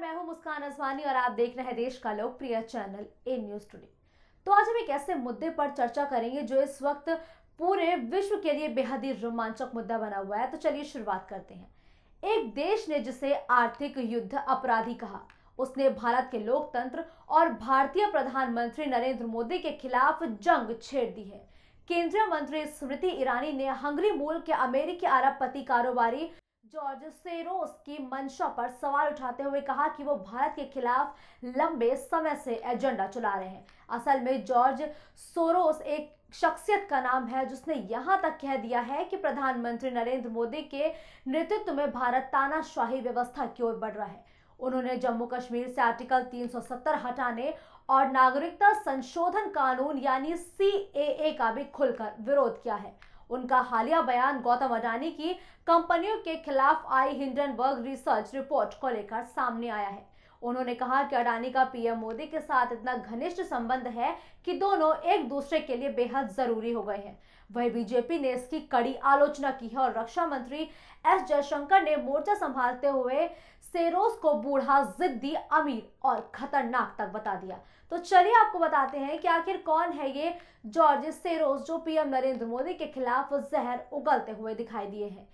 मैं हूं मुस्कान अजवानी और आप देख रहे हैं देश का लोकप्रिय चैनल ए न्यूज टुडे तो आज हम एक ऐसे मुद्दे पर चर्चा करेंगे जो इस वक्त पूरे विश्व के लिए बेहद ही रोमांचक मुद्दा बना हुआ है तो चलिए शुरुआत करते हैं एक देश ने जिसे आर्थिक युद्ध अपराधी कहा उसने भारत के लोकतंत्र और भारतीय प्रधानमंत्री नरेंद्र मोदी के खिलाफ जंग छेड़ दी है केंद्रीय मंत्री स्मृति ईरानी ने हंगरी मूल के अमेरिकी अरब पति कारोबारी जॉर्ज सेरोस की मंशा पर सवाल उठाते हुए कहा कि वो भारत के खिलाफ लंबे समय से एजेंडा चला रहे हैं असल में जॉर्ज सोरोस एक शख्सियत का नाम है जिसने यहाँ तक कह दिया है कि प्रधानमंत्री नरेंद्र मोदी के नेतृत्व में भारत तानाशाही व्यवस्था की ओर बढ़ रहा है उन्होंने जम्मू कश्मीर से आर्टिकल 370 हटाने और नागरिकता संशोधन कानून यानी सी का भी खुलकर विरोध किया है उनका हालिया बयान गौतम अडानी की कंपनियों के खिलाफ आई हिंडनबर्ग रिसर्च रिपोर्ट को लेकर सामने आया है उन्होंने कहा कि अडानी का पीएम मोदी के साथ इतना घनिष्ठ संबंध है कि दोनों एक दूसरे के लिए बेहद जरूरी हो गए हैं वही बीजेपी ने इसकी कड़ी आलोचना की है और रक्षा मंत्री एस जयशंकर ने मोर्चा संभालते हुए सेरोस को बूढ़ा जिद्दी अमीर और खतरनाक तक बता दिया तो चलिए आपको बताते हैं कि आखिर कौन है ये जॉर्ज सेरोस जो पीएम नरेंद्र मोदी के खिलाफ जहर उगलते हुए दिखाई दिए हैं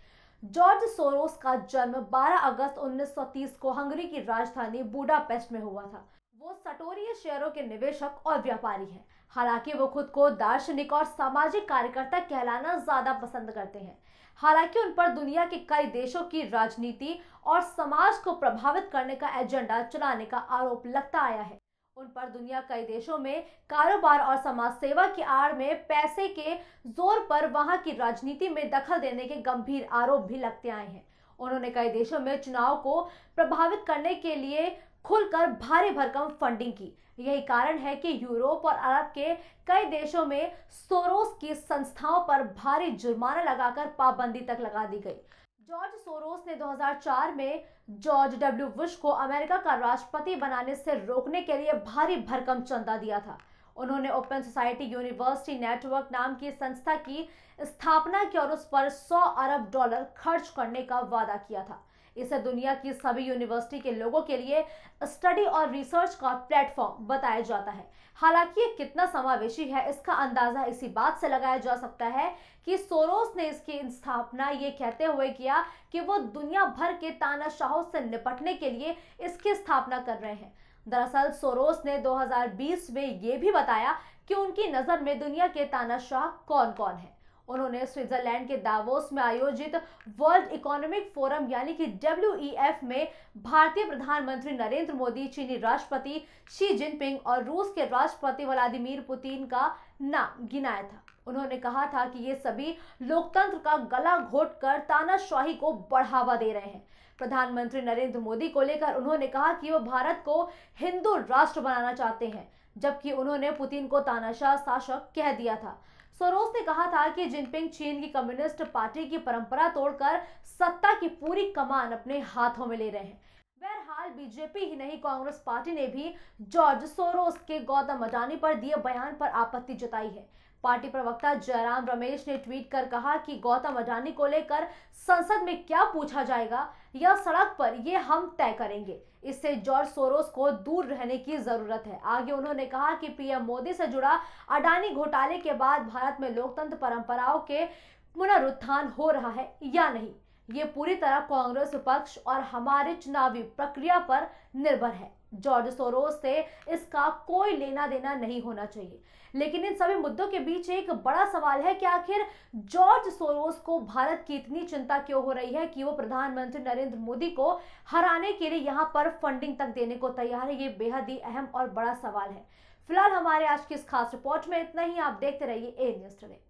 जॉर्ज सोरोस का जन्म 12 अगस्त 1930 को हंगरी की राजधानी बूडापेस्ट में हुआ था वो सटोरी शेयरों के निवेशक और व्यापारी हैं हालांकि वो खुद को दार्शनिक और सामाजिक कार्यकर्ता कहलाना ज्यादा पसंद करते हैं हालांकि उन पर दुनिया के कई देशों की राजनीति और समाज को प्रभावित करने का एजेंडा चलाने का आरोप लगता आया है उन पर दुनिया कई देशों में कारोबार और समाज सेवा की आड़ में पैसे के जोर पर वहां की राजनीति में दखल देने के गंभीर आरोप भी लगते आए हैं उन्होंने कई देशों में चुनाव को प्रभावित करने के लिए खुलकर भारी भरकम फंडिंग की यही कारण है कि यूरोप और अरब के कई देशों में सोरोस की संस्थाओं पर भारी जुर्माना लगाकर पाबंदी तक लगा दी गई जॉर्ज सोरोस ने 2004 में जॉर्ज डब्ल्यू बुश को अमेरिका का राष्ट्रपति बनाने से रोकने के लिए भारी भरकम चंदा दिया था उन्होंने ओपन सोसाइटी यूनिवर्सिटी नेटवर्क नाम की संस्था की स्थापना की और उस पर 100 अरब डॉलर खर्च करने का वादा किया था इसे दुनिया की सभी यूनिवर्सिटी के लोगों के लिए स्टडी और रिसर्च का प्लेटफॉर्म बताया जाता है हालांकि ये कितना समावेशी है इसका अंदाजा इसी बात से लगाया जा सकता है कि सोरोस ने इसकी स्थापना ये कहते हुए किया कि वो दुनिया भर के तानाशाहों से निपटने के लिए इसकी स्थापना कर रहे हैं दरअसल सोरोस ने 2020 में ये भी बताया कि उनकी नज़र में दुनिया के तानाशाह कौन कौन है उन्होंने स्विट्जरलैंड के दावोस में आयोजित वर्ल्ड इकोनॉमिक फोरम यानी कि डब्ल्यू में भारतीय प्रधानमंत्री नरेंद्र मोदी चीनी राष्ट्रपति शी जिनपिंग और रूस के राष्ट्रपति व्लादिमीर पुतिन का नाम गिनाया था उन्होंने कहा था कि ये सभी लोकतंत्र का गला घोट कर तानाशाही को बढ़ावा दे रहे हैं प्रधानमंत्री नरेंद्र मोदी को लेकर उन्होंने कहा कि वो भारत को हिंदू राष्ट्र बनाना चाहते हैं जबकि उन्होंने पुतिन को तानाशाह शासक कह दिया था सरोस ने कहा था कि जिनपिंग चीन की कम्युनिस्ट पार्टी की परंपरा तोड़कर सत्ता की पूरी कमान अपने हाथों में ले रहे हैं बहरहाल बीजेपी ही नहीं कांग्रेस पार्टी ने भी जॉर्ज सोरोस के गौतम अडानी पर दिए बयान पर आपत्ति जताई है पार्टी प्रवक्ता जयराम रमेश ने ट्वीट कर कहा कि गौतम अडानी को लेकर संसद में क्या पूछा जाएगा या सड़क पर ये हम तय करेंगे इससे जॉर्ज सोरोस को दूर रहने की जरूरत है आगे उन्होंने कहा कि पीएम मोदी से जुड़ा अडानी घोटाले के बाद भारत में लोकतंत्र परंपराओं के पुनरुत्थान हो रहा है या नहीं ये पूरी तरह कांग्रेस विपक्ष और हमारे चुनावी प्रक्रिया पर निर्भर है जॉर्ज सोरोस से इसका कोई लेना देना नहीं होना चाहिए लेकिन इन सभी मुद्दों के बीच एक बड़ा सवाल है कि आखिर जॉर्ज सोरोस को भारत की इतनी चिंता क्यों हो रही है कि वो प्रधानमंत्री नरेंद्र मोदी को हराने के लिए यहाँ पर फंडिंग तक देने को तैयार है ये बेहद ही अहम और बड़ा सवाल है फिलहाल हमारे आज की इस खास रिपोर्ट में इतना ही आप देखते रहिए ए न्यूज टुडे